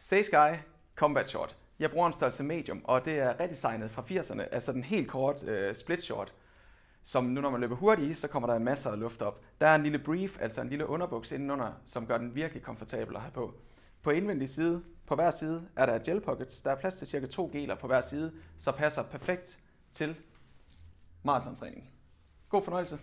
Sky Combat Short. Jeg bruger en størrelse medium, og det er redesignet fra 80'erne, altså den helt kort øh, split short, som nu når man løber hurtigt i, så kommer der masser af luft op. Der er en lille brief, altså en lille underbuks indenunder, som gør den virkelig komfortabel at have på. På indvendig side, på hver side, er der gel pockets. Der er plads til cirka 2 geler på hver side, så passer perfekt til maratontræning. God fornøjelse.